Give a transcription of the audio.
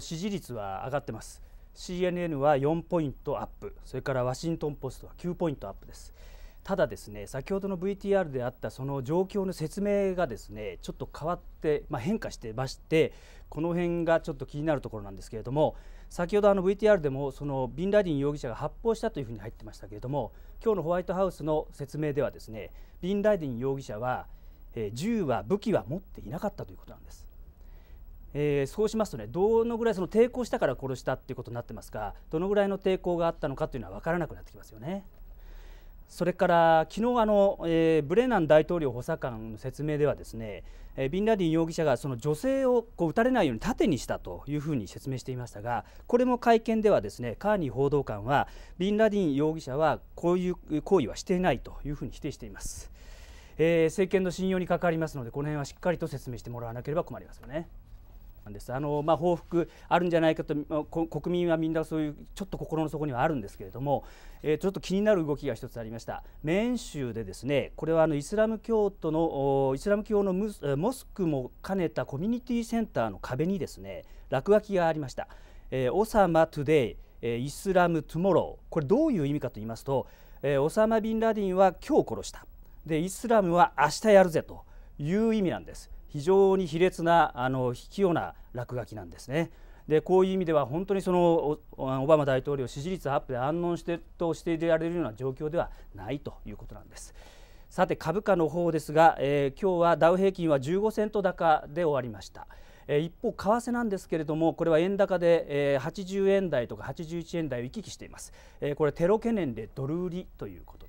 支持率は上がってます CNN は4ポイントアップそれからワシントン・ポストは9ポイントアップですただですね先ほどの VTR であったその状況の説明がですねちょっと変わって、まあ、変化してましてこの辺がちょっと気になるところなんですけれども先ほどあの VTR でもそのビンラディン容疑者が発砲したというふうに入ってましたけれども今日のホワイトハウスの説明ではですねビンラディン容疑者は、え銃は武器は持っていなかったということなんです。えー、そうしますとねどのぐらいその抵抗したから殺したっていうことになってますがどのぐらいの抵抗があったのかというのは分からなくなってきますよね。それから昨日あの、えー、ブレナン大統領補佐官の説明ではですね、えー、ビンラディン容疑者がその女性をこう撃たれないように盾にしたというふうに説明していましたがこれも会見ではですねカーニー報道官はビンラディン容疑者はこういう行為はしていないというふうに否定しています、えー、政権の信用に関わりますのでこの辺はしっかりと説明してもらわなければ困りますよね。んですあの、まあ、報復あるんじゃないかと国民はみんなそういうちょっと心の底にはあるんですけれども、えー、ちょっと気になる動きが1つありましたメーン州でですねこれはあのイスラム教徒のイスラム教のモスクも兼ねたコミュニティセンターの壁にですね落書きがありました。えー、オサマ・トゥデイ、えイスラム・トゥモローこれどういう意味かと言いますと、えー、オサマ・ビンラディンは今日殺したでイスラムは明日やるぜという意味なんです非常に卑劣なあの卑怯な落書きなんですね。でこういう意味では本当にそのオバマ大統領支持率アップで安穏してとしていられるような状況ではないということなんです。さて株価の方ですが、えー、今日はダウ平均は15セント高で終わりました。一方為替なんですけれどもこれは円高で、えー、80円台とか81円台を行き来しています、これテロ懸念でドル売りということ